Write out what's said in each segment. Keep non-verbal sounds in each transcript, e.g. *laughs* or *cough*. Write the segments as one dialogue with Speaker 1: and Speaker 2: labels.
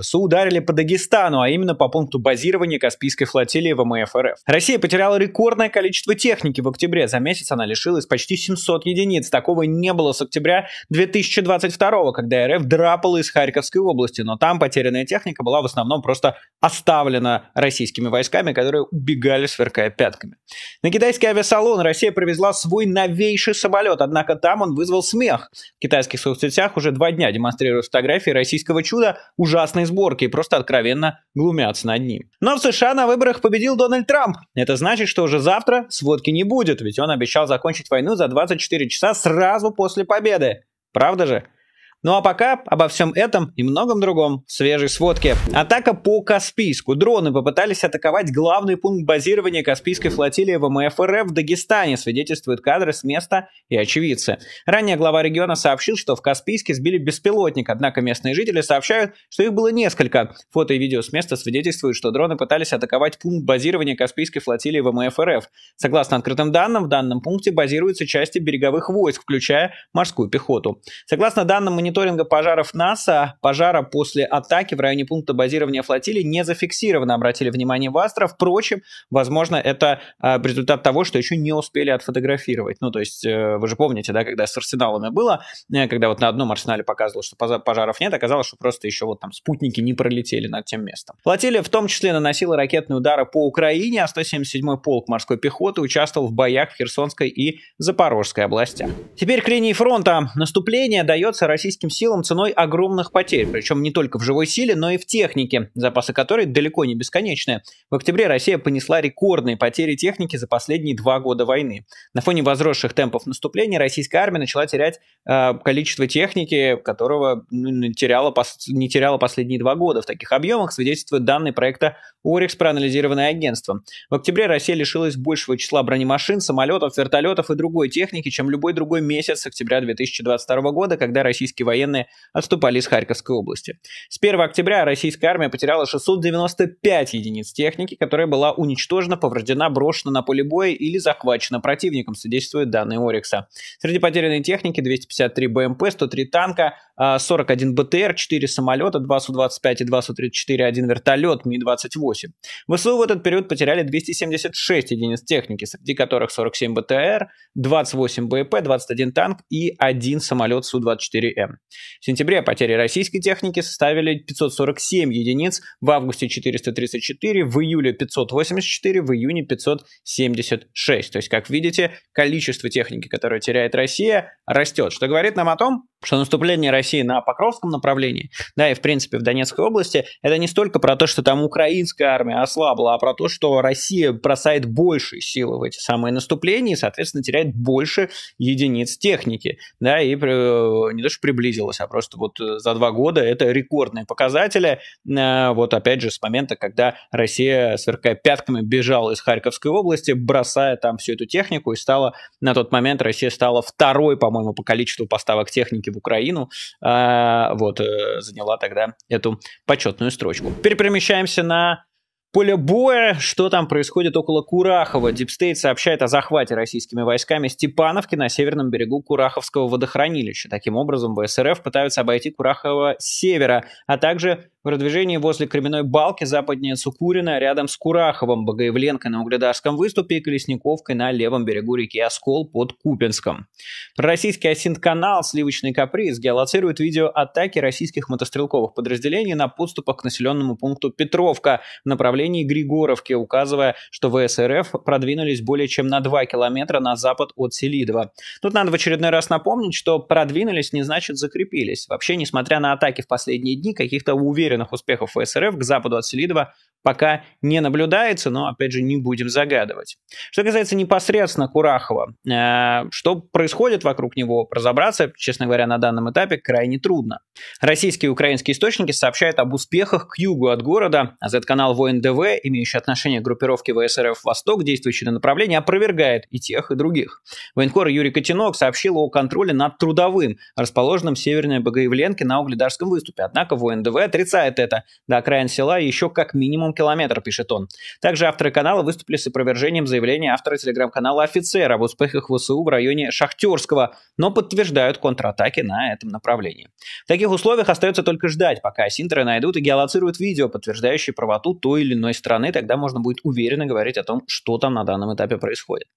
Speaker 1: ВСУ ударили по Дагестану, а именно по пункту базирования Каспийской флотилии ВМФ РФ. Россия потеряла рекордное количество техники в октябре. За месяц она лишилась почти 700 единиц. Такого не было с октября 2022, когда РФ драпала из Харьковской области. Но там потерянная техника была в основном просто оставлена российскими войсками, которые убегали, сверкая пятками. На китайский авиасалон Россия привезла свой новейший самолет, однако там он вызвал смех. В китайских соцсетях уже два дня демонстрируют фотографии российского чуда ужасной компьютерной сборки и просто откровенно глумятся над ним. Но в США на выборах победил Дональд Трамп. Это значит, что уже завтра сводки не будет, ведь он обещал закончить войну за 24 часа сразу после победы. Правда же? Ну а пока обо всем этом и многом другом в свежей сводке. Атака по Каспийску. Дроны попытались атаковать главный пункт базирования Каспийской флотилии ВМФ РФ в Дагестане, свидетельствуют кадры с места и очевидцы. Ранее глава региона сообщил, что в Каспийске сбили беспилотник, однако местные жители сообщают, что их было несколько. Фото и видео с места свидетельствуют, что дроны пытались атаковать пункт базирования Каспийской флотилии ВМФ РФ. Согласно открытым данным, в данном пункте базируются части береговых войск, включая морскую пехоту. Согласно данным мониторинга, мониторинга пожаров НАСА пожара после атаки в районе пункта базирования флотилии не зафиксировано, обратили внимание в Астро. Впрочем, возможно, это э, результат того, что еще не успели отфотографировать. Ну, то есть, э, вы же помните, да, когда с арсеналами было, э, когда вот на одном арсенале показывалось, что пожаров нет, оказалось, что просто еще вот там спутники не пролетели над тем местом. Флотилия в том числе наносила ракетные удары по Украине, а 177-й полк морской пехоты участвовал в боях в Херсонской и Запорожской областях. Теперь к линии фронта. Наступление дается российским российским силам ценой огромных потерь, причем не только в живой силе, но и в технике, запасы которой далеко не бесконечные. В октябре Россия понесла рекордные потери техники за последние два года войны. На фоне возросших темпов наступления российская армия начала терять э, количество техники, которого ну, теряла пос- не теряла последние два года. В таких объемах свидетельствуют данные проекта «Орикс», проанализированные агентством. В октябре Россия лишилась большего числа бронемашин, самолетов, вертолетов и другой техники, чем любой другой месяц с октября 2022 года, когда российские военные отступали из Харьковской области. С 1 октября российская армия потеряла 695 единиц техники, которая была уничтожена, повреждена, брошена на поле боя или захвачена противником, содействуют данные Орикса. Среди потерянной техники 253 БМП, 103 танка, 41 а, БТР, 4 самолета, 2 Су-25 и 2 Су-34, 1 вертолет Ми-28. ВСУ в этот период потеряли 276 единиц техники, среди которых 47 БТР, 28 БП, 21 танк и 1 самолет Су-24М. В сентябре потери российской техники составили 547 единиц, в августе 434, в июле 584, в июне 576. То есть, как видите, количество техники, которое теряет Россия, растет, что говорит нам о том, что наступление России на Покровском направлении, да, и в принципе в Донецкой области, это не столько про то, что там украинская армия ослабла, а про то, что Россия бросает больше силы в эти самые наступления и, соответственно, теряет больше единиц техники, да, и э, не то, что приблизилась, а просто вот э, за два года это рекордные показатели, э, вот опять же с момента, когда Россия, сверкая пятками, бежала из Харьковской области, бросая там всю эту технику, и стала, на тот момент Россия стала второй, по-моему, по количеству поставок техники в Украину, а, вот, э, заняла тогда эту почетную строчку. Теперь перемещаемся на поля боя, что там происходит около Курахова. Дипстейт сообщает о захвате российскими войсками Степановки на северном берегу Кураховского водохранилища. Таким образом, ВСРФ пытаются обойти Курахова с севера, а также в продвижении возле Кременной балки западнее Сукурина, рядом с Кураховым, Богоявленкой на Угледарском выступе и Колесниковкой на левом берегу реки Оскол под Купинском. Российский Асинт-канал «Сливочный каприз» геолоцирует видео атаки российских мотострелковых подразделений на подступах к населенному пункту Петровка в направлении направлении Григоровки, указывая, что ВСРФ продвинулись более чем на 2 километра на запад от Селидова. Тут надо в очередной раз напомнить, что продвинулись не значит закрепились. Вообще, несмотря на атаки в последние дни, каких-то уверенных успехов ВСРФ к западу от Селидова пока не наблюдается, но, опять же, не будем загадывать. Что касается непосредственно Курахова, э, что происходит вокруг него, разобраться, честно говоря, на данном этапе крайне трудно. Российские и украинские источники сообщают об успехах к югу от города, а Z-канал «Воин ТВ, имеющий отношение к группировке ВСРФ «Восток», действующей на направлении, опровергает и тех, и других. Военкор Юрий Котенок сообщил о контроле над трудовым, расположенным в северной Богоявленке на Угледарском выступе. Однако ВНДВ отрицает это. До окраин села еще как минимум километр, пишет он. Также авторы канала выступили с опровержением заявления автора телеграм-канала «Офицер» об успехах ВСУ в районе Шахтерского, но подтверждают контратаки на этом направлении. В таких условиях остается только ждать, пока синтеры найдут и геолоцируют видео, подтверждающие правоту той или иной иной страны, тогда можно будет уверенно говорить о том, что там на данном этапе происходит.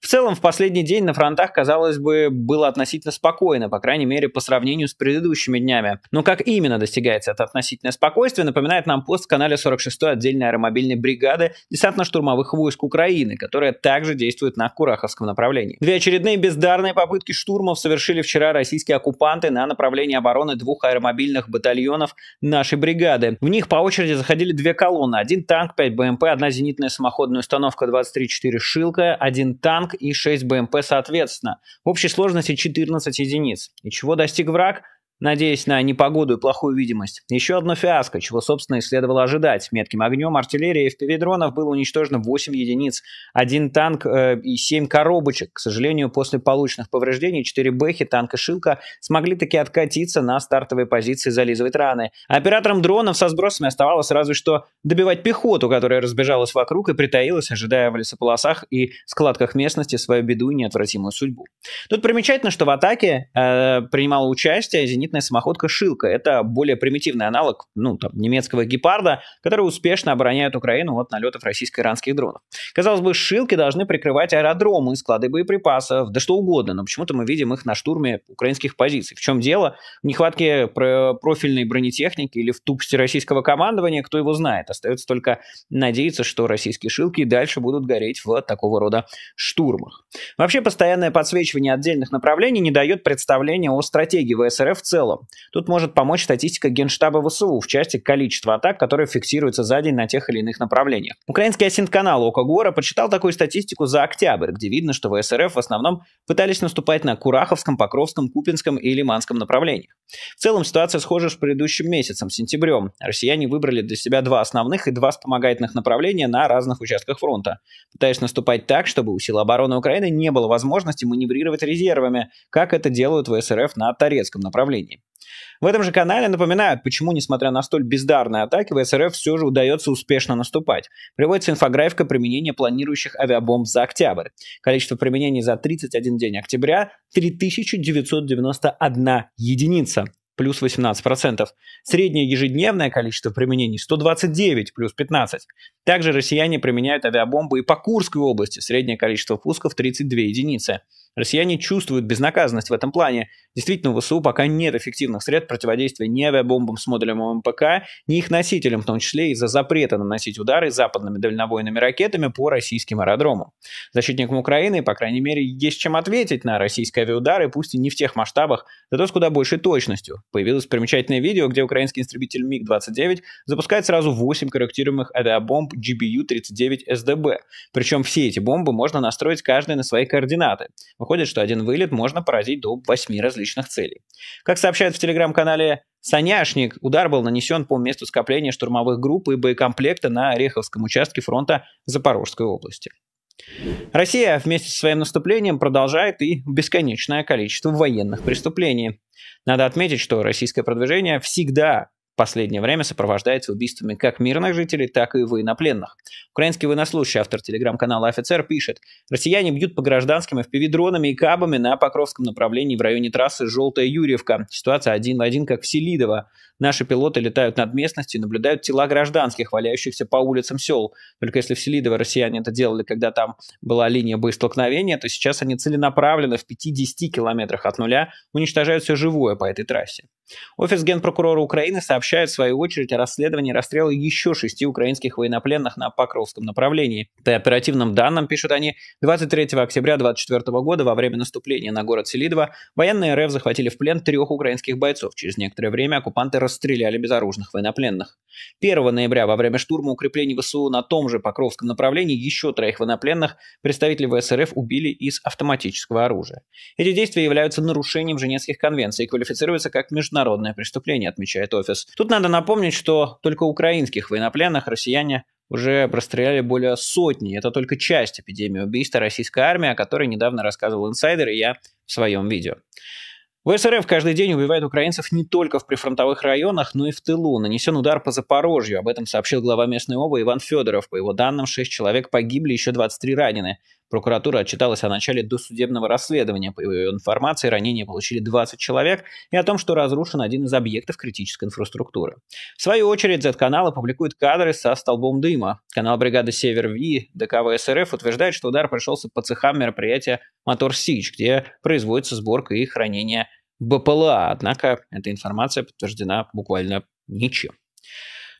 Speaker 1: В целом, в последний день на фронтах, казалось бы, было относительно спокойно, по крайней мере, по сравнению с предыдущими днями. Но как именно достигается это относительное спокойствие, напоминает нам пост в канале 46-й отдельной аэромобильной бригады десантно-штурмовых войск Украины, которая также действует на Кураховском направлении. Две очередные бездарные попытки штурмов совершили вчера российские оккупанты на направлении обороны двух аэромобильных батальонов нашей бригады. В них по очереди заходили две колонны. Один танк, 5 БМП, одна зенитная самоходная установка 23-4 «Шилка», один танк и 6 БМП соответственно. В общей сложности 14 единиц. И чего достиг враг? Надеясь на непогоду и плохую видимость. Еще одно фиаско, чего, собственно, и следовало ожидать. Метким огнем артиллерии FPV-дронов было уничтожено 8 единиц, один танк э, и 7 коробочек. К сожалению, после полученных повреждений 4 Бэхи, танк и Шилка смогли таки откатиться на стартовые позиции и зализывать раны. Операторам дронов со сбросами оставалось разве что добивать пехоту, которая разбежалась вокруг и притаилась, ожидая в лесополосах и складках местности свою беду и неотвратимую судьбу. Тут примечательно, что в атаке э, принимало участие зенитная самоходка «Шилка». Это более примитивный аналог ну, там, немецкого «Гепарда», который успешно обороняет Украину от налетов российско-иранских дронов. Казалось бы, «Шилки» должны прикрывать аэродромы, склады боеприпасов, да что угодно, но почему-то мы видим их на штурме украинских позиций. В чем дело? В нехватке профильной бронетехники или в тупости российского командования, кто его знает. Остается только надеяться, что российские «Шилки» дальше будут гореть в такого рода штурмах. Вообще, постоянное подсвечивание отдельных направлений не дает представления о стратегии ВСРФ в целом целом. Тут может помочь статистика Генштаба ВСУ в части количества атак, которые фиксируются за день на тех или иных направлениях. Украинский асинт-канал Окагора почитал такую статистику за октябрь, где видно, что ВСРФ в основном пытались наступать на Кураховском, Покровском, Купинском и Лиманском направлениях. В целом ситуация схожа с предыдущим месяцем, сентябрем. Россияне выбрали для себя два основных и два вспомогательных направления на разных участках фронта, пытаясь наступать так, чтобы у сил обороны Украины не было возможности маневрировать резервами, как это делают ВСРФ на Торецком направлении соседей. В этом же канале напоминают, почему, несмотря на столь бездарные атаки, в СРФ все же удается успешно наступать. Приводится инфографика применения планирующих авиабомб за октябрь. Количество применений за 31 день октября – 3991 единица плюс 18%. Среднее ежедневное количество применений 129 плюс 15. Также россияне применяют авиабомбы и по Курской области. Среднее количество пусков 32 единицы. Россияне чувствуют безнаказанность в этом плане. Действительно, в ВСУ пока нет эффективных средств противодействия ни авиабомбам с модулем МПК, ни их носителям, в том числе из-за запрета наносить удары западными дальнобойными ракетами по российским аэродромам. Защитникам Украины, по крайней мере, есть чем ответить на российские авиаудары, пусть и не в тех масштабах, зато с куда большей точностью. Появилось примечательное видео, где украинский истребитель МиГ-29 запускает сразу 8 корректируемых авиабомб GBU-39 СДБ. Причем все эти бомбы можно настроить каждая на свои координаты. В Выходит, что один вылет можно поразить до 8 различных целей. Как сообщают в телеграм-канале «Саняшник», удар был нанесен по месту скопления штурмовых групп и боекомплекта на Ореховском участке фронта Запорожской области. Россия вместе со своим наступлением продолжает и бесконечное количество военных преступлений. Надо отметить, что российское продвижение всегда последнее время сопровождается убийствами как мирных жителей, так и военнопленных. Украинский военнослужащий, автор телеграм-канала «Офицер», пишет, «Россияне бьют по гражданским в дронами и кабами на Покровском направлении в районе трассы «Желтая Юрьевка». Ситуация один в один, как в Селидово. Наши пилоты летают над местностью и наблюдают тела гражданских, валяющихся по улицам сел. Только если в Селидово россияне это делали, когда там была линия боестолкновения, то сейчас они целенаправленно в 50 километрах от нуля уничтожают все живое по этой трассе. Офис генпрокурора Украины сообщает сообщают, в свою очередь, о расследовании расстрела еще шести украинских военнопленных на Покровском направлении. По оперативным данным, пишут они, 23 октября 2024 года во время наступления на город Селидово военные РФ захватили в плен трех украинских бойцов. Через некоторое время оккупанты расстреляли безоружных военнопленных. 1 ноября во время штурма укреплений ВСУ на том же Покровском направлении еще троих военнопленных представители ВСРФ убили из автоматического оружия. Эти действия являются нарушением Женевских конвенций и квалифицируются как международное преступление, отмечает офис. Тут надо напомнить, что только украинских военнопленных россияне уже простреляли более сотни. Это только часть эпидемии убийства российской армии, о которой недавно рассказывал инсайдер и я в своем видео. В СРФ каждый день убивают украинцев не только в прифронтовых районах, но и в тылу. Нанесен удар по Запорожью, об этом сообщил глава местной ОВА Иван Федоров. По его данным, 6 человек погибли, еще 23 ранены. Прокуратура отчиталась о начале досудебного расследования. По ее информации, ранения получили 20 человек и о том, что разрушен один из объектов критической инфраструктуры. В свою очередь, Z-канал опубликует кадры со столбом дыма. Канал бригады «Север Ви» ДКВ СРФ утверждает, что удар пришелся по цехам мероприятия «Мотор Сич», где производится сборка и хранение БПЛА. Однако эта информация подтверждена буквально ничем.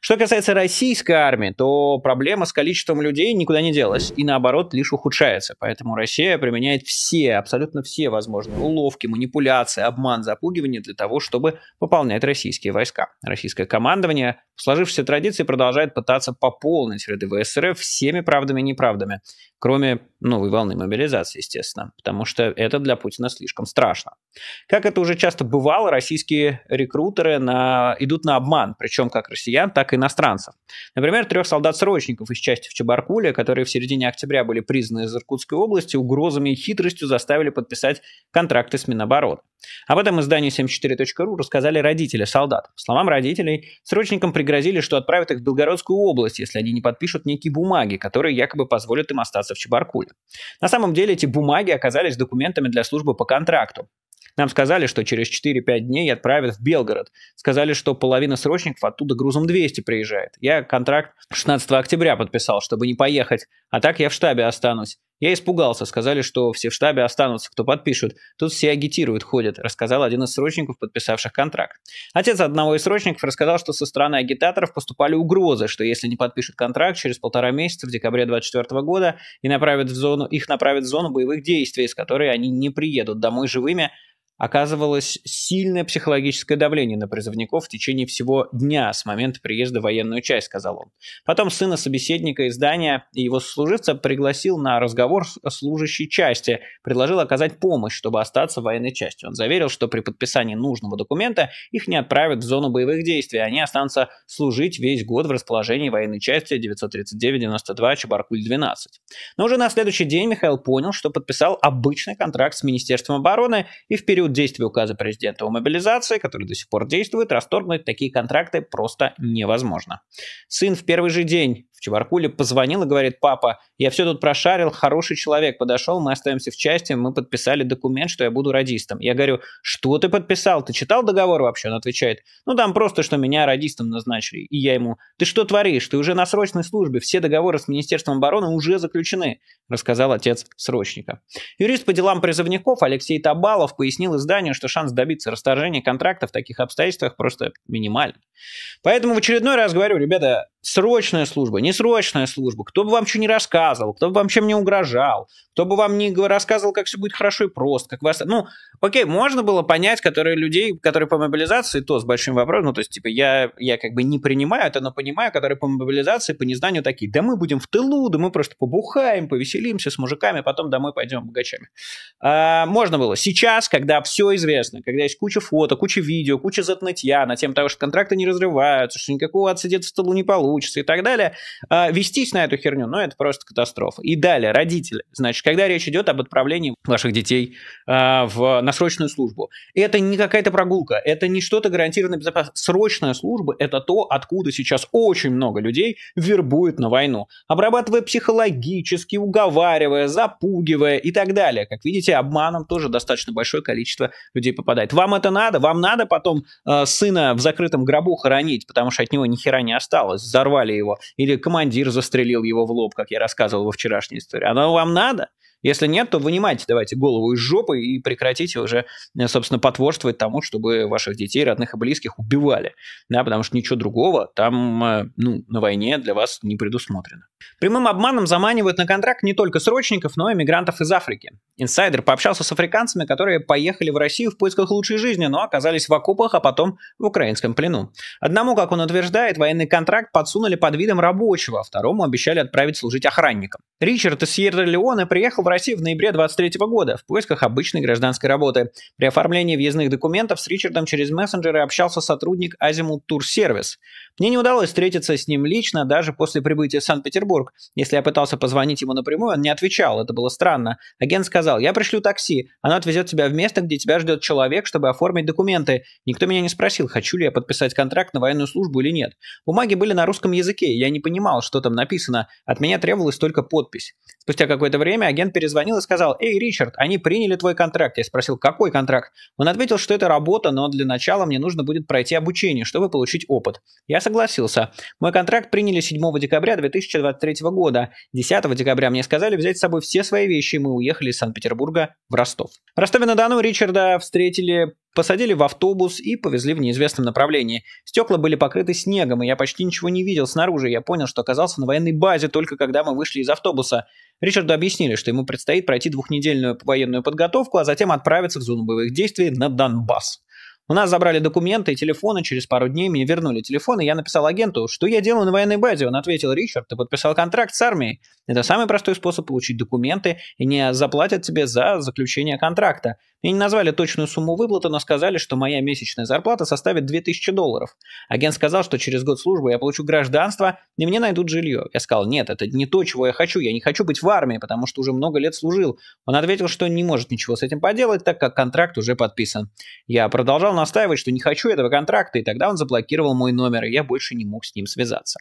Speaker 1: Что касается российской армии, то проблема с количеством людей никуда не делась, и наоборот лишь ухудшается. Поэтому Россия применяет все, абсолютно все возможные уловки, манипуляции, обман, запугивание для того, чтобы пополнять российские войска. Российское командование в сложившейся традиции продолжает пытаться пополнить ряды ВСРФ всеми правдами и неправдами, кроме новой волны мобилизации, естественно, потому что это для Путина слишком страшно. Как это уже часто бывало, российские рекрутеры на... идут на обман, причем как россиян, так и иностранцев. Например, трех солдат-срочников из части в Чебаркуле, которые в середине октября были признаны из Иркутской области, угрозами и хитростью заставили подписать контракты с Минобороны. Об этом изданию 74.ru рассказали родители солдат. По словам родителей, срочникам при пригрозили, что отправят их в Белгородскую область, если они не подпишут некие бумаги, которые якобы позволят им остаться в Чебаркуле. На самом деле эти бумаги оказались документами для службы по контракту. Нам сказали, что через 4-5 дней отправят в Белгород. Сказали, что половина срочников оттуда грузом 200 приезжает. Я контракт 16 октября подписал, чтобы не поехать. А так я в штабе останусь. Я испугался, сказали, что все в штабе останутся, кто подпишет. Тут все агитируют, ходят, рассказал один из срочников, подписавших контракт. Отец одного из срочников рассказал, что со стороны агитаторов поступали угрозы, что если не подпишут контракт через полтора месяца, в декабре 24 года, и направят в зону, их направят в зону боевых действий, из которой они не приедут домой живыми, оказывалось сильное психологическое давление на призывников в течение всего дня с момента приезда в военную часть, сказал он. Потом сына собеседника издания и его служивца пригласил на разговор с служащей части, предложил оказать помощь, чтобы остаться в военной части. Он заверил, что при подписании нужного документа их не отправят в зону боевых действий, они останутся служить весь год в расположении военной части 939-92 Чебаркуль-12. Но уже на следующий день Михаил понял, что подписал обычный контракт с Министерством обороны и в период период действия указа президента о мобилизации, который до сих пор действует, расторгнуть такие контракты просто невозможно. Сын в первый же день в Чебаркуле, позвонил и говорит, папа, я все тут прошарил, хороший человек подошел, мы остаемся в части, мы подписали документ, что я буду радистом. Я говорю, что ты подписал? Ты читал договор вообще? Он отвечает, ну там просто, что меня радистом назначили. И я ему, ты что творишь? Ты уже на срочной службе, все договоры с Министерством обороны уже заключены, рассказал отец срочника. Юрист по делам призывников Алексей Табалов пояснил изданию, что шанс добиться расторжения контракта в таких обстоятельствах просто минимальный. Поэтому в очередной раз говорю, ребята, срочная служба, несрочная служба, кто бы вам что не рассказывал, кто бы вам чем не угрожал, кто бы вам не рассказывал, как все будет хорошо и просто, как вас... Ну, окей, можно было понять, которые людей, которые по мобилизации, то с большим вопросом, ну, то есть, типа, я, я как бы не принимаю это, но понимаю, которые по мобилизации, по незнанию такие, да мы будем в тылу, да мы просто побухаем, повеселимся с мужиками, а потом домой пойдем богачами. А, можно было. Сейчас, когда все известно, когда есть куча фото, куча видео, куча затнытья на тем, того, что контракты не разрываются, что никакого отсидеться в тылу не получится, научатся и так далее, а, вестись на эту херню, ну, это просто катастрофа. И далее, родители. Значит, когда речь идет об отправлении ваших детей а, в, на срочную службу, это не какая-то прогулка, это не что-то гарантированное безопасное. Срочная служба – это то, откуда сейчас очень много людей вербуют на войну, обрабатывая психологически, уговаривая, запугивая и так далее. Как видите, обманом тоже достаточно большое количество людей попадает. Вам это надо? Вам надо потом э, сына в закрытом гробу хоронить, потому что от него ни хера не осталось. За взорвали его, или командир застрелил его в лоб, как я рассказывал во вчерашней истории. Оно вам надо? Если нет, то вынимайте давайте голову из жопы и прекратите уже, э, собственно, потворствовать тому, чтобы ваших детей, родных и близких убивали. Да, потому что ничего другого там э, ну, на войне для вас не предусмотрено. Прямым обманом заманивают на контракт не только срочников, но и мигрантов из Африки. Инсайдер пообщался с африканцами, которые поехали в Россию в поисках лучшей жизни, но оказались в окопах, а потом в украинском плену. Одному, как он утверждает, военный контракт подсунули под видом рабочего, а второму обещали отправить служить охранником. Ричард из Сьерра-Леоне приехал в России в ноябре 23 года в поисках обычной гражданской работы. При оформлении въездных документов с Ричардом через мессенджеры общался сотрудник Азимут Тур Сервис. Мне не удалось встретиться с ним лично даже после прибытия в Санкт-Петербург. Если я пытался позвонить ему напрямую, он не отвечал, это было странно. Агент сказал, я пришлю такси, оно отвезет тебя в место, где тебя ждет человек, чтобы оформить документы. Никто меня не спросил, хочу ли я подписать контракт на военную службу или нет. Бумаги были на русском языке, я не понимал, что там написано. От меня требовалась только подпись. Спустя какое-то время агент перезвонил и сказал, «Эй, Ричард, они приняли твой контракт». Я спросил, «Какой контракт?» Он ответил, что это работа, но для начала мне нужно будет пройти обучение, чтобы получить опыт. Я согласился. Мой контракт приняли 7 декабря 2023 года. 10 декабря мне сказали взять с собой все свои вещи, и мы уехали из Санкт-Петербурга в Ростов. В Ростове-на-Дону Ричарда встретили посадили в автобус и повезли в неизвестном направлении. Стекла были покрыты снегом, и я почти ничего не видел снаружи. Я понял, что оказался на военной базе только когда мы вышли из автобуса. Ричарду объяснили, что ему предстоит пройти двухнедельную военную подготовку, а затем отправиться в зону боевых действий на Донбасс. У нас забрали документы и телефоны, через пару дней мне вернули телефон, и я написал агенту, что я делаю на военной базе. Он ответил, Ричард, ты подписал контракт с армией. Это самый простой способ получить документы, и не заплатят тебе за заключение контракта. Мне не назвали точную сумму выплаты, но сказали, что моя месячная зарплата составит 2000 долларов. Агент сказал, что через год службы я получу гражданство, и мне найдут жилье. Я сказал, нет, это не то, чего я хочу, я не хочу быть в армии, потому что уже много лет служил. Он ответил, что не может ничего с этим поделать, так как контракт уже подписан. Я продолжал настаивать, что не хочу этого контракта, и тогда он заблокировал мой номер, и я больше не мог с ним связаться.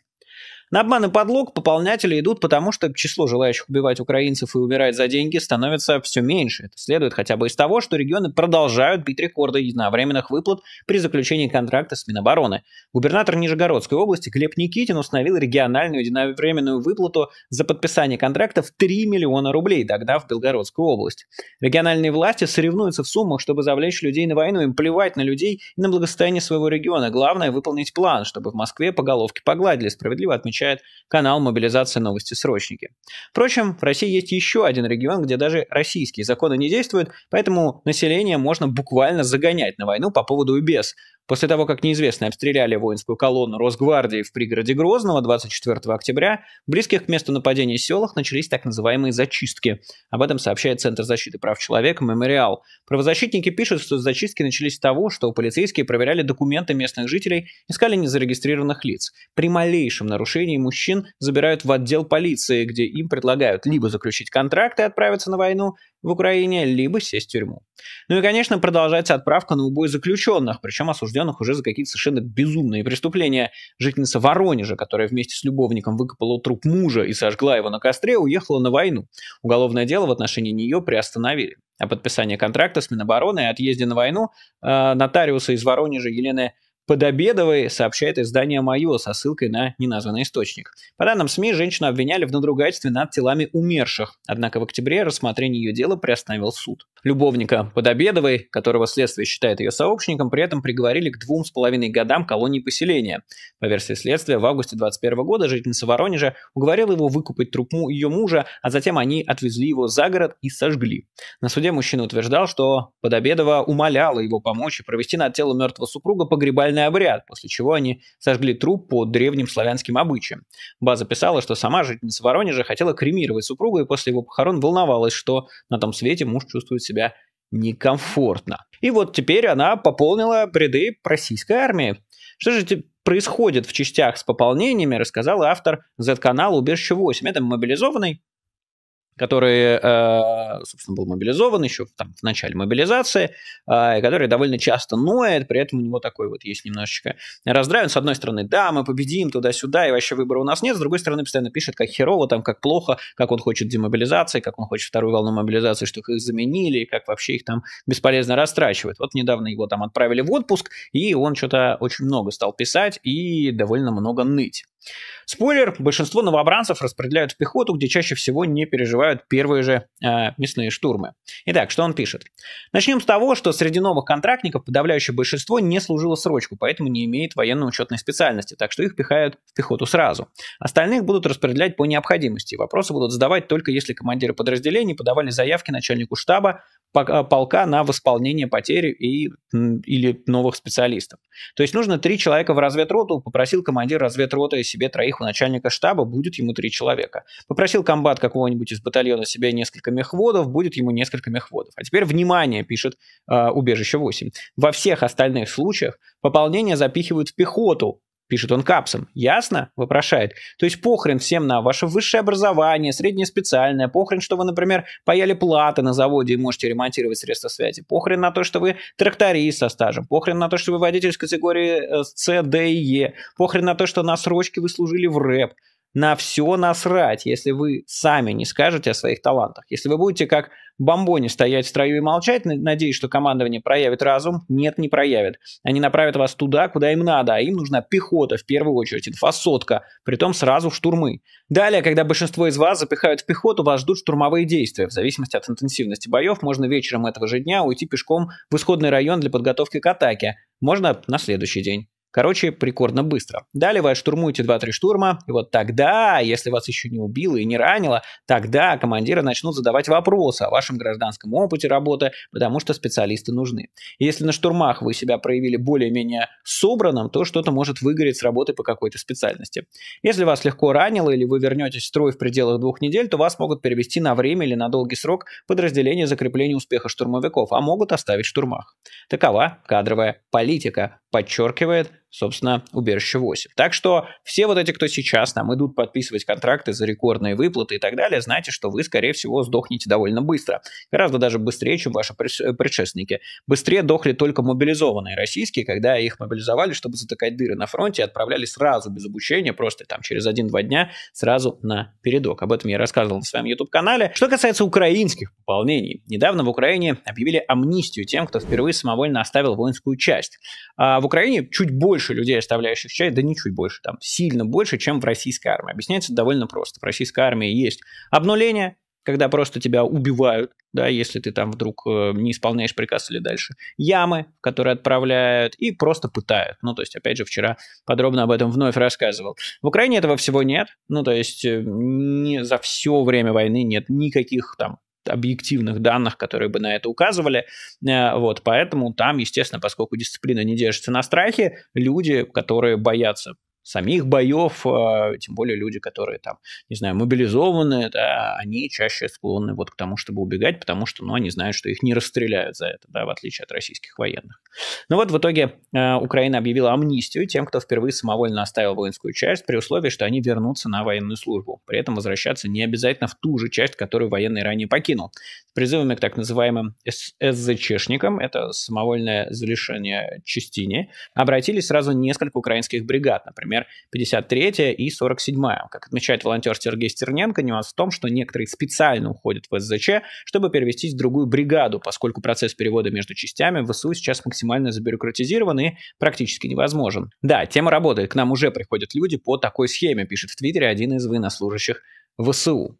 Speaker 1: На обман и подлог пополнятели идут, потому что число желающих убивать украинцев и умирать за деньги становится все меньше. Это следует хотя бы из того, что регионы продолжают бить рекорды единовременных выплат при заключении контракта с Минобороны. Губернатор Нижегородской области Глеб Никитин установил региональную единовременную выплату за подписание контракта в 3 миллиона рублей, тогда в Белгородскую область. Региональные власти соревнуются в суммах, чтобы завлечь людей на войну, им плевать на людей и на благосостояние своего региона. Главное выполнить план, чтобы в Москве по головке погладили, справедливо отмечать отмечает канал мобилизации новости срочники. Впрочем, в России есть еще один регион, где даже российские законы не действуют, поэтому население можно буквально загонять на войну по поводу и без После того, как неизвестные обстреляли воинскую колонну Росгвардии в пригороде Грозного 24 октября, близких к месту нападения селах начались так называемые зачистки. Об этом сообщает Центр защиты прав человека «Мемориал». Правозащитники пишут, что зачистки начались с того, что полицейские проверяли документы местных жителей, искали незарегистрированных лиц. При малейшем нарушении мужчин забирают в отдел полиции, где им предлагают либо заключить контракт и отправиться на войну, в Украине, либо сесть в тюрьму. Ну и, конечно, продолжается отправка на убой заключенных, причем осужденных уже за какие-то совершенно безумные преступления. Жительница Воронежа, которая вместе с любовником выкопала труп мужа и сожгла его на костре, уехала на войну. Уголовное дело в отношении нее приостановили. А подписание контракта с Минобороны и отъезде на войну э, нотариуса из Воронежа Елены Подобедовой сообщает издание «Мое» со ссылкой на неназванный источник. По данным СМИ, женщину обвиняли в надругательстве над телами умерших, однако в октябре рассмотрение ее дела приостановил суд. Любовника Подобедовой, которого следствие считает ее сообщником, при этом приговорили к двум с половиной годам колонии поселения. По версии следствия, в августе 2021 года жительница Воронежа уговорила его выкупить труп ее мужа, а затем они отвезли его за город и сожгли. На суде мужчина утверждал, что Подобедова умоляла его помочь и провести над телом мертвого супруга погребальный погребальный обряд, после чего они сожгли труп по древним славянским обычаям. База писала, что сама жительница Воронежа хотела кремировать супруга и после его похорон волновалась, что на том свете муж чувствует себя некомфортно. И вот теперь она пополнила ряды российской армии. Что же происходит в частях с пополнениями, рассказал автор Z-канала «Убежище 8». Это мобилизованный который, э, собственно, был мобилизован еще там, в начале мобилизации, а, который довольно часто ноет, при этом у него такой вот есть немножечко раздравен. С одной стороны, да, мы победим туда-сюда, и вообще выбора у нас нет. С другой стороны, постоянно пишет, как херово, там, как плохо, как он хочет демобилизации, как он хочет вторую волну мобилизации, что их заменили, как вообще их там бесполезно растрачивают. Вот недавно его там отправили в отпуск, и он что-то очень много стал писать и довольно много ныть. Спойлер, большинство новобранцев распределяют в пехоту, где чаще всего не переживают первые же э, мясные штурмы. Итак, что он пишет? Начнем с того, что среди новых контрактников подавляющее большинство не служило срочку, поэтому не имеет военно-учетной специальности, так что их пихают в пехоту сразу. Остальных будут распределять по необходимости. Вопросы будут задавать только если командиры подразделений подавали заявки начальнику штаба э, полка на восполнение потери и, или новых специалистов. То есть нужно три человека в разведроту, попросил командир разведроты себе троих у начальника штаба, будет ему три человека. Попросил комбат какого-нибудь из батальона себе несколько мехводов, будет ему несколько мехводов. А теперь внимание, пишет э, убежище 8. Во всех остальных случаях пополнение запихивают в пехоту, Пишет он капсом. Ясно? Вопрошает. То есть похрен всем на ваше высшее образование, среднее специальное, похрен, что вы, например, паяли платы на заводе и можете ремонтировать средства связи, похрен на то, что вы тракторист со стажем, похрен на то, что вы водитель с категории э, С, Д и Е, похрен на то, что на срочке вы служили в рэп, на все насрать, если вы сами не скажете о своих талантах. Если вы будете как бомбони стоять в строю и молчать, надеясь, что командование проявит разум, нет, не проявит. Они направят вас туда, куда им надо, а им нужна пехота в первую очередь, инфосотка, притом сразу в штурмы. Далее, когда большинство из вас запихают в пехоту, вас ждут штурмовые действия. В зависимости от интенсивности боев, можно вечером этого же дня уйти пешком в исходный район для подготовки к атаке, можно на следующий день. Короче, прикордно быстро. Далее вы штурмуете 2-3 штурма, и вот тогда, если вас еще не убило и не ранило, тогда командиры начнут задавать вопросы о вашем гражданском опыте работы, потому что специалисты нужны. Если на штурмах вы себя проявили более-менее собранным, то что-то может выгореть с работы по какой-то специальности. Если вас легко ранило или вы вернетесь в строй в пределах двух недель, то вас могут перевести на время или на долгий срок подразделение закрепления успеха штурмовиков, а могут оставить в штурмах. Такова кадровая политика, подчеркивает собственно, убежище 8. Так что все вот эти, кто сейчас нам идут подписывать контракты за рекордные выплаты и так далее, знайте, что вы, скорее всего, сдохнете довольно быстро. Гораздо даже быстрее, чем ваши э, предшественники. Быстрее дохли только мобилизованные российские, когда их мобилизовали, чтобы затыкать дыры на фронте, и отправляли сразу без обучения, просто там через 1-2 дня сразу на передок. Об этом я рассказывал на своем YouTube-канале. Что касается украинских пополнений. Недавно в Украине объявили амнистию тем, кто впервые самовольно оставил воинскую часть. А в Украине чуть больше больше людей, оставляющих чай, да не чуть больше, там сильно больше, чем в российской армии. Объясняется довольно просто. В российской армии есть обнуление, когда просто тебя убивают, да, если ты там вдруг э, не исполняешь приказ или дальше. Ямы, которые отправляют, и просто пытают. Ну, то есть, опять же, вчера подробно об этом вновь рассказывал. В Украине этого всего нет. Ну, то есть, э, не за все время войны нет никаких там объективных данных, которые бы на это указывали. Э, вот, поэтому там, естественно, поскольку дисциплина не держится на страхе, люди, которые боятся самих боев, э, тем более люди, которые там, не знаю, мобилизованы, да, они чаще склонны вот к тому, чтобы убегать, потому что, ну, они знают, что их не расстреляют за это, да, в отличие от российских военных. Ну вот в итоге э, Украина объявила амнистию тем, кто впервые самовольно оставил воинскую часть, при условии, что они вернутся на военную службу. При этом возвращаться не обязательно в ту же часть, которую военный ранее покинул. С призывами к так называемым СЗЧшникам, это самовольное залишение частине, обратились сразу несколько украинских бригад, например, например, 53 и 47. Как отмечает волонтер Сергей Стерненко, нюанс в том, что некоторые специально уходят в СЗЧ, чтобы перевестись в другую бригаду, поскольку процесс перевода между частями в ВСУ сейчас максимально забюрократизирован и практически невозможен. Да, тема работает, к нам уже приходят люди по такой схеме, пишет в Твиттере один из военнослужащих ВСУ.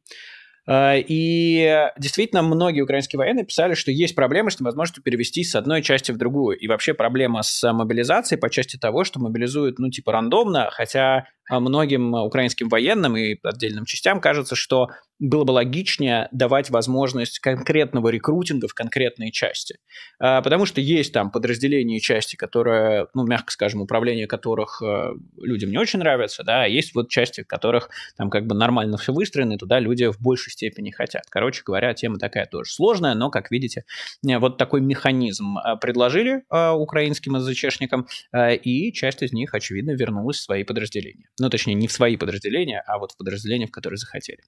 Speaker 1: Э, и действительно, многие украинские военные писали, что есть проблемы с невозможностью перевести с одной части в другую. И вообще проблема с мобилизацией по части того, что мобилизуют, ну, типа, рандомно, хотя а многим а, украинским военным и отдельным частям кажется, что было бы логичнее давать возможность конкретного рекрутинга в конкретные части. А, потому что есть там подразделения и части, которые, ну, мягко скажем, управление которых э, людям не очень нравится, да, а есть вот части, в которых там как бы нормально все выстроено, и туда люди в большей степени хотят. Короче говоря, тема такая тоже сложная, но, как видите, э, вот такой механизм э, предложили украинским язычешникам, и часть из них, очевидно, вернулась в свои подразделения. Ну, точнее, не в свои подразделения, а вот в подразделения, в которые захотели.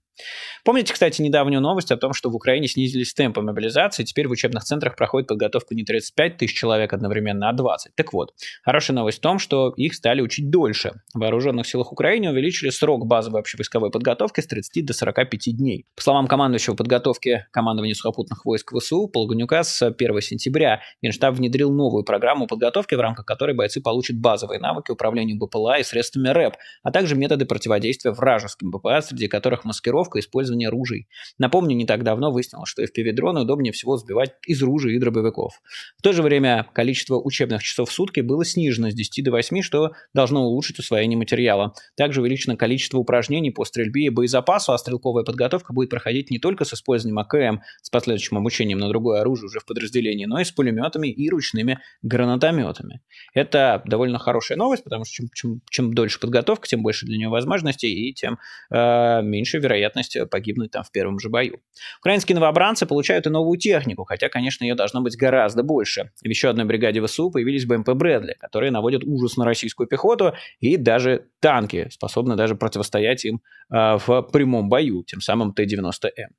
Speaker 1: Помните, кстати, недавнюю новость о том, что в Украине снизились темпы мобилизации, теперь в учебных центрах проходит подготовку не 35 тысяч человек одновременно, а 20. Так вот, хорошая новость в том, что их стали учить дольше. В вооруженных силах Украины увеличили срок базовой общевойсковой подготовки с 30 до 45 дней. По словам командующего подготовки командования сухопутных войск ВСУ Полгунюка, с 1 сентября Генштаб внедрил новую программу подготовки, в рамках которой бойцы получат базовые навыки управления БПЛА и средствами РЭП, а также методы противодействия вражеским БПА, среди которых маскировка и использование ружей. Напомню, не так давно выяснилось, что FPV-дроны удобнее всего сбивать из ружей и дробовиков. В то же время количество учебных часов в сутки было снижено с 10 до 8, что должно улучшить усвоение материала. Также увеличено количество упражнений по стрельбе и боезапасу, а стрелковая подготовка будет проходить не только с использованием АКМ, с последующим обучением на другое оружие уже в подразделении, но и с пулеметами и ручными гранатометами. Это довольно хорошая новость, потому что чем, чем, чем дольше подготовка, тем больше для него возможностей и тем э, меньше вероятность э, погибнуть там в первом же бою. Украинские новобранцы получают и новую технику, хотя, конечно, ее должно быть гораздо больше. В еще одной бригаде ВСУ появились БМП «Брэдли», которые наводят ужас на российскую пехоту и даже танки, способны даже противостоять им э, в прямом бою, тем самым Т-90М.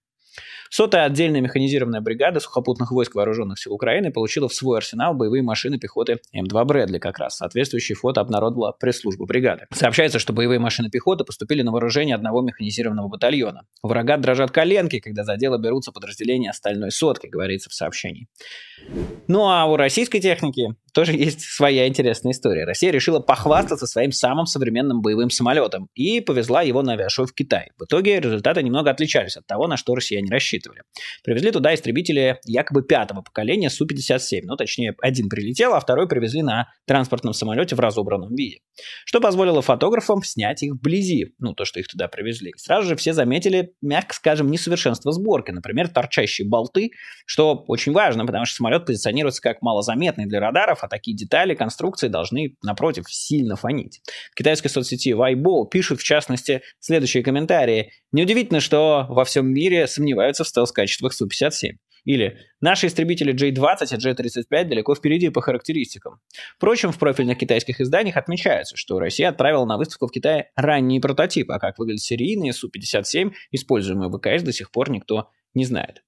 Speaker 1: Сотая отдельная механизированная бригада сухопутных войск вооруженных сил Украины получила в свой арсенал боевые машины пехоты М2 «Брэдли» как раз. соответствующий фото обнародовала пресс-служба бригады. Сообщается, что боевые машины пехоты поступили на вооружение одного механизированного батальона. У врага дрожат коленки, когда за дело берутся подразделения остальной сотки, говорится в сообщении. Ну а у российской техники тоже есть своя интересная история. Россия решила похвастаться своим самым современным боевым самолетом и повезла его на авиашоу в Китай. В итоге результаты немного отличались от того, на что россияне рассчитывали. Привезли туда истребители якобы пятого поколения Су-57. Ну, точнее, один прилетел, а второй привезли на транспортном самолете в разобранном виде. Что позволило фотографам снять их вблизи, ну, то, что их туда привезли. сразу же все заметили, мягко скажем, несовершенство сборки. Например, торчащие болты, что очень важно, потому что самолет позиционируется как малозаметный для радаров, а такие детали конструкции должны, напротив, сильно фонить. В китайской соцсети Weibo пишут, в частности, следующие комментарии. Неудивительно, что во всем мире сомневаются в стелс-качествах Су-57. Или «Наши истребители J-20 и J-35 далеко впереди по характеристикам». Впрочем, в профильных китайских изданиях отмечается, что Россия отправила на выставку в Китае ранние прототипы, а как выглядят серийные Су-57, используемые в ВКС, до сих пор никто не знает.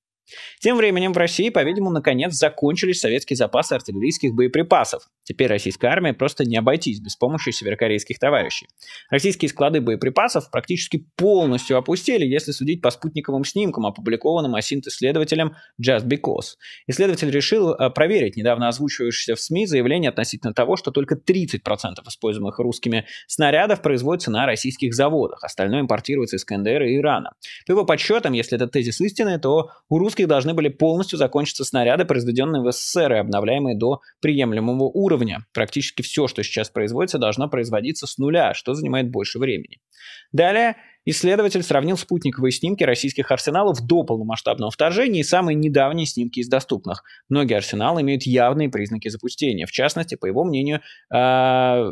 Speaker 1: Тем временем в России, по-видимому, наконец закончились советские запасы артиллерийских боеприпасов. Теперь российская армия просто не обойтись без помощи северокорейских товарищей. Российские склады боеприпасов практически полностью опустили, если судить по спутниковым снимкам, опубликованным асинт-исследователем Just Because. Исследователь решил э, проверить недавно озвучивающееся в СМИ заявление относительно того, что только 30% используемых русскими снарядов производится на российских заводах, остальное импортируется из КНДР и Ирана. По его подсчетам, если этот тезис истинный, то у русских фактически должны были полностью закончиться снаряды, произведенные в СССР и обновляемые до приемлемого уровня. Практически все, что сейчас производится, должно производиться с нуля, что занимает больше времени. Далее Исследователь сравнил спутниковые снимки российских арсеналов до полномасштабного вторжения и самые недавние снимки из доступных. Многие арсеналы имеют явные признаки запустения. В частности, по его мнению, а,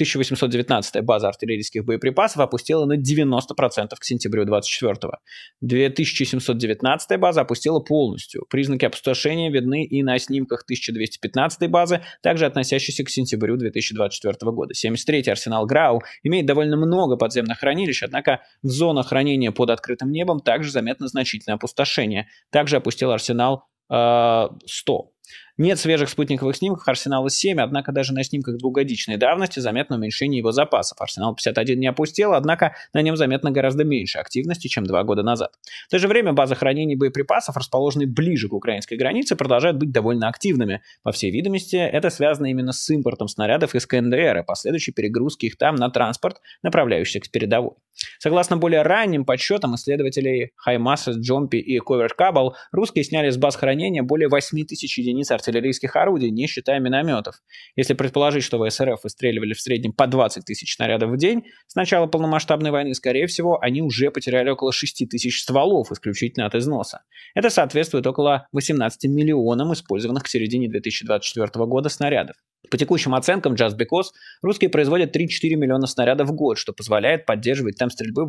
Speaker 1: 1819-я база артиллерийских боеприпасов опустила на 90% к сентябрю 24-го. 2719-я база опустила полностью. Признаки опустошения видны и на снимках 1215-й базы, также относящейся к сентябрю 2024 года. 73-й арсенал Грау имеет довольно много подземных хранилищ, однако в зонах хранения под открытым небом также заметно значительное опустошение. Также опустил арсенал э, 100. Нет свежих спутниковых снимков Арсенала 7, однако даже на снимках двухгодичной давности заметно уменьшение его запасов. Арсенал 51 не опустел, однако на нем заметно гораздо меньше активности, чем два года назад. В то же время базы хранения боеприпасов, расположенные ближе к украинской границе, продолжают быть довольно активными. По всей видимости, это связано именно с импортом снарядов из КНДР и последующей перегрузки их там на транспорт, направляющийся к передовой. Согласно более ранним подсчетам исследователей Хаймаса, Джомпи и Ковер Коверкабл, русские сняли с баз хранения более 8 тысяч единиц артиллерии артиллерийских орудий, не считая минометов. Если предположить, что в СРФ выстреливали в среднем по 20 тысяч снарядов в день, с начала полномасштабной войны, скорее всего, они уже потеряли около 6 тысяч стволов исключительно от износа. Это соответствует около 18 миллионам использованных к середине 2024 года снарядов. По текущим оценкам Just Because русские производят 3-4 миллиона снарядов в год, что позволяет поддерживать темп стрельбы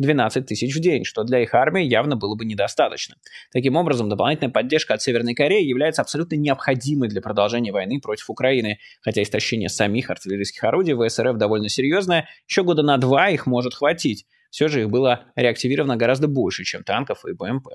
Speaker 1: 8-12 тысяч в день, что для их армии явно было бы недостаточно. Таким образом, дополнительная поддержка от Северной Кореи является абсолютно необходимой для продолжения войны против Украины, хотя истощение самих артиллерийских орудий в СРФ довольно серьезное, еще года на два их может хватить. Все же их было реактивировано гораздо больше, чем танков и БМП.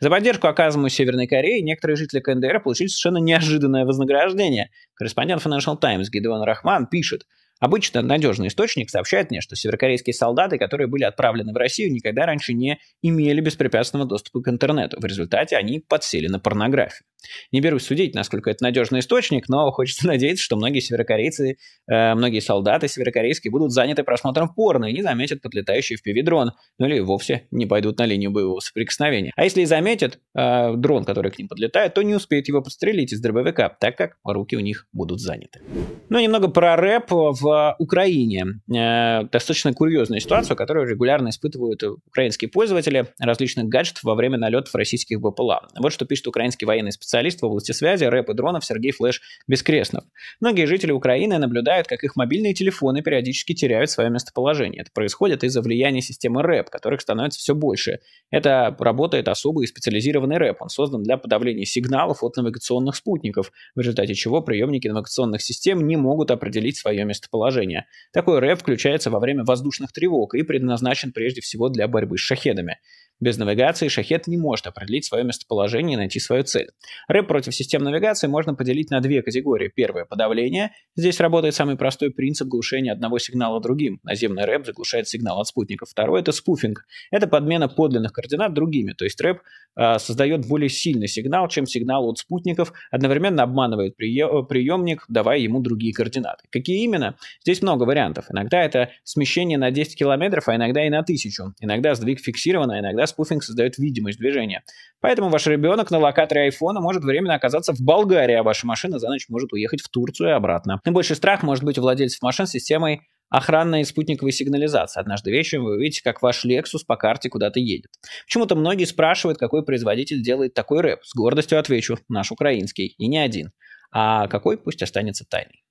Speaker 1: За поддержку, оказанную Северной Кореей, некоторые жители КНДР получили совершенно неожиданное вознаграждение. Корреспондент Financial Times Гидеон Рахман пишет, Обычно надежный источник сообщает мне, что северокорейские солдаты, которые были отправлены в Россию, никогда раньше не имели беспрепятственного доступа к интернету. В результате они подсели на порнографию. Не берусь судить, насколько это надежный источник, но хочется *laughs* надеяться, что многие северокорейцы, э, многие солдаты северокорейские будут заняты просмотром порно и не заметят подлетающий в дрон, ну или вовсе не пойдут на линию боевого соприкосновения. А если и заметят э, дрон, который к ним подлетает, то не успеют его подстрелить из дробовика, так как руки у них будут заняты. Ну, немного про рэп в Украине. Э, достаточно курьезная ситуация, которую регулярно испытывают украинские пользователи различных гаджетов во время налетов российских БПЛА. Вот что пишет украинский военный специалист специалист в области связи, рэп и дронов Сергей Флеш Бескреснов. Многие жители Украины наблюдают, как их мобильные телефоны периодически теряют свое местоположение. Это происходит из-за влияния системы рэп, которых становится все больше. Это работает особый и специализированный рэп. Он создан для подавления сигналов от навигационных спутников, в результате чего приемники навигационных систем не могут определить свое местоположение. Такой рэп включается во время воздушных тревог и предназначен прежде всего для борьбы с шахедами. Без навигации шахет не может определить свое местоположение и найти свою цель. Рэп против систем навигации можно поделить на две категории. Первое – подавление. Здесь работает самый простой принцип глушения одного сигнала другим. Наземный рэп заглушает сигнал от спутников. Второе – это спуфинг. Это подмена подлинных координат другими. То есть рэп э, создает более сильный сигнал, чем сигнал от спутников, одновременно обманывает приемник, давая ему другие координаты. Какие именно? Здесь много вариантов. Иногда это смещение на 10 километров, а иногда и на 1000. Иногда сдвиг фиксирован, а иногда когда спуфинг создает видимость движения. Поэтому ваш ребенок на локаторе айфона может временно оказаться в Болгарии, а ваша машина за ночь может уехать в Турцию и обратно. Наибольший страх может быть у владельцев машин с системой охранной спутниковой сигнализации. Однажды вечером вы увидите, как ваш Lexus по карте куда-то едет. Почему-то многие спрашивают, какой производитель делает такой рэп. С гордостью отвечу, наш украинский, и не один. А какой пусть останется тайной.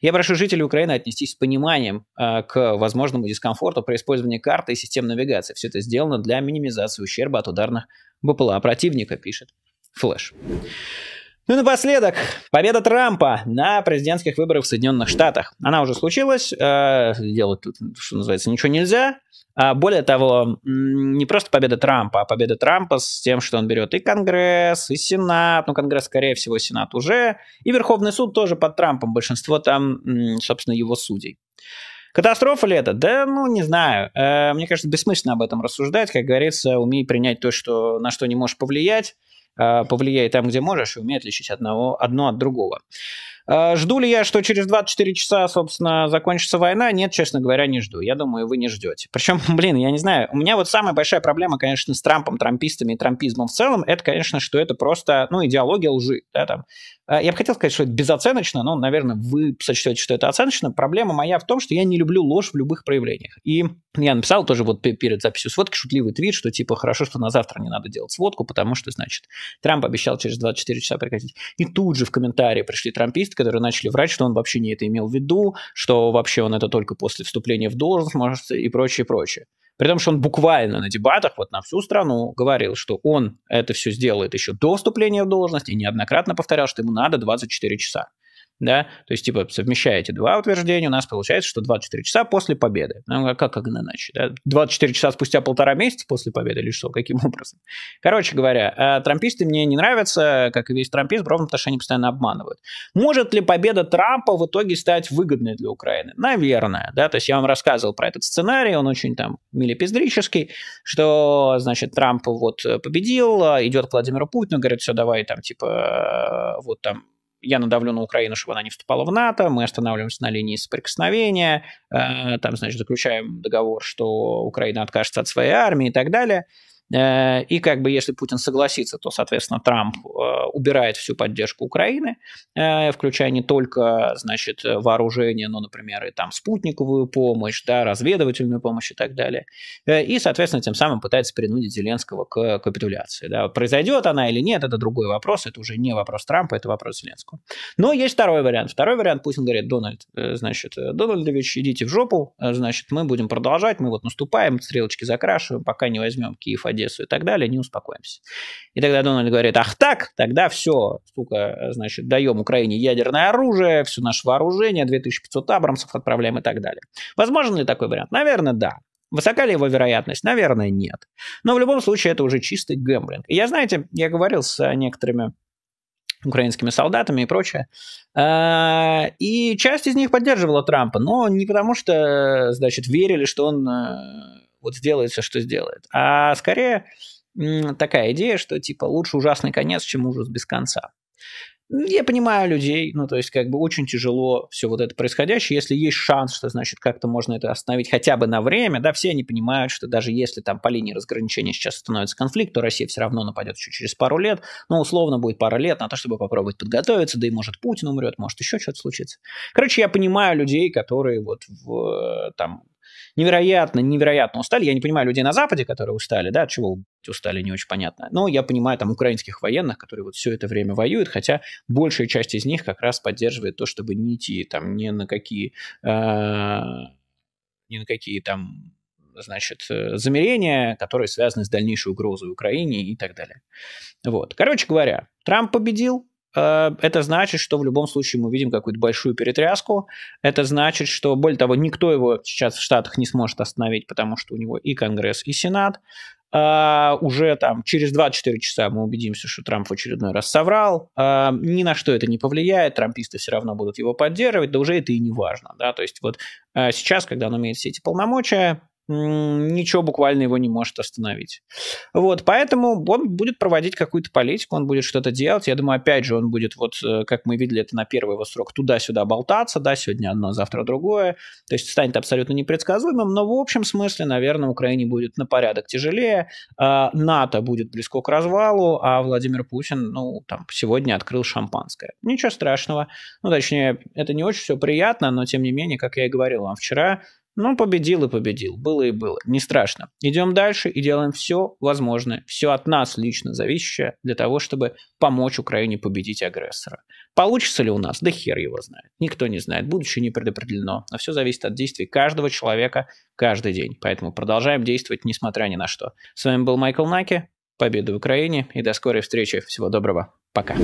Speaker 1: Я прошу жителей Украины отнестись с пониманием э, к возможному дискомфорту при использовании карты и систем навигации. Все это сделано для минимизации ущерба от ударных БПЛА противника, пишет Флэш. Ну и напоследок, победа Трампа на президентских выборах в Соединенных Штатах. Она уже случилась, э, делать тут, что называется, ничего нельзя. А более того, не просто победа Трампа, а победа Трампа с тем, что он берет и Конгресс, и Сенат, ну, Конгресс, скорее всего, Сенат уже, и Верховный суд тоже под Трампом, большинство там, собственно, его судей. Катастрофа ли это? Да, ну, не знаю. Э, мне кажется, бессмысленно об этом рассуждать. Как говорится, умей принять то, что, на что не можешь повлиять. Э, повлияй там, где можешь, и умей отличить одного, одно от другого. Э, жду ли я, что через 24 часа, собственно, закончится война? Нет, честно говоря, не жду. Я думаю, вы не ждете. Причем, *laughs* блин, я не знаю, у меня вот самая большая проблема, конечно, с Трампом, трампистами и трампизмом в целом, это, конечно, что это просто, ну, идеология лжи, да, там. Э, я бы хотел сказать, что это безоценочно, но, наверное, вы сочтете, что это оценочно. Проблема моя в том, что я не люблю ложь в любых проявлениях. И я написал тоже вот перед записью сводки шутливый твит, что типа хорошо, что на завтра не надо делать сводку, потому что, значит, Трамп обещал через 24 часа прекратить. И тут же в комментарии пришли трамписты, которые начали врать, что он вообще не это имел в виду, что вообще он это только после вступления в должность может и прочее, прочее. При том, что он буквально на дебатах вот на всю страну говорил, что он это все сделает еще до вступления в должность и неоднократно повторял, что ему надо 24 часа да, то есть, типа, совмещаете два утверждения, у нас получается, что 24 часа после победы. Ну, а как, как иначе, да? 24 часа спустя полтора месяца после победы или что, каким *laughs* образом? Короче говоря, а, трамписты мне не нравятся, как и весь трампист, ровно потому что они постоянно обманывают. Может ли победа Трампа в итоге стать выгодной для Украины? Наверное, да, то есть я вам рассказывал про этот сценарий, он очень там милипиздрический, что, значит, Трамп вот победил, идет к Владимиру Путину, говорит, все, давай там, типа, вот там я надавлю на Украину, чтобы она не вступала в НАТО, мы останавливаемся на линии соприкосновения, э, там, значит, заключаем договор, что Украина откажется от своей армии и так далее – Э, и как бы если Путин согласится, то, соответственно, Трамп э, убирает всю поддержку Украины, э, включая не только, значит, вооружение, но, например, и там спутниковую помощь, да, разведывательную помощь и так далее. И, соответственно, тем самым пытается принудить Зеленского к капитуляции. Да. Произойдет она или нет, это другой вопрос, это уже не вопрос Трампа, это вопрос Зеленского. Но есть второй вариант. Второй вариант, Путин говорит, Дональд, значит, Дональдович, идите в жопу, значит, мы будем продолжать, мы вот наступаем, стрелочки закрашиваем, пока не возьмем Киев один Одессу и так далее, не успокоимся. И тогда Дональд говорит, ах так, тогда все, сука, значит, даем Украине ядерное оружие, все наше вооружение, 2500 абрамсов отправляем и так далее. Возможен ли такой вариант? Наверное, да. Высока ли его вероятность? Наверное, нет. Но в любом случае это уже чистый гэмблинг. я, знаете, я говорил с некоторыми украинскими солдатами и прочее. А, и часть из них поддерживала Трампа, но не потому что, значит, верили, что он э, вот сделает все, что сделает, а скорее такая идея, что типа лучше ужасный конец, чем ужас без конца я понимаю людей, ну, то есть, как бы очень тяжело все вот это происходящее. Если есть шанс, что, значит, как-то можно это остановить хотя бы на время, да, все они понимают, что даже если там по линии разграничения сейчас становится конфликт, то Россия все равно нападет еще через пару лет, ну, условно будет пара лет на то, чтобы попробовать подготовиться, да и, может, Путин умрет, может, еще что-то случится. Короче, я понимаю людей, которые вот в, э, там, невероятно, невероятно устали. Я не понимаю людей на Западе, которые устали, да, от чего устали, не очень понятно. Но я понимаю там украинских военных, которые вот все это время воюют, хотя большая часть из них как раз поддерживает то, чтобы не идти там ни на какие, э, ни на какие там значит, э, замерения, которые связаны с дальнейшей угрозой Украине и так далее. Вот. Короче говоря, Трамп победил, Э, это значит, что в любом случае мы видим какую-то большую перетряску. Это значит, что, более того, никто его сейчас в Штатах не сможет остановить, потому что у него и Конгресс, и Сенат. А, уже там через 24 часа мы убедимся, что Трамп в очередной раз соврал. А, ни на что это не повлияет, трамписты все равно будут его поддерживать, да уже это и не важно. Да? То есть вот а сейчас, когда он имеет все эти полномочия, ничего буквально его не может остановить. Вот, поэтому он будет проводить какую-то политику, он будет что-то делать. Я думаю, опять же, он будет, вот, э, как мы видели, это на первый его срок, туда-сюда болтаться, да, сегодня одно, завтра другое. То есть станет абсолютно непредсказуемым, но в общем смысле, наверное, Украине будет на порядок тяжелее, а, НАТО будет близко к развалу, а Владимир Путин, ну, там, сегодня открыл шампанское. Ничего страшного. Ну, точнее, это не очень все приятно, но, тем не менее, как я и говорил вам вчера, ну, победил и победил. Было и было. Не страшно. Идем дальше и делаем все возможное, все от нас лично зависящее, для того, чтобы помочь Украине победить агрессора. Получится ли у нас? Да хер его знает. Никто не знает. Будущее не предопределено. но а все зависит от действий каждого человека каждый день. Поэтому продолжаем действовать, несмотря ни на что. С вами был Майкл Наки. Победы в Украине и до скорой встречи. Всего доброго. Пока.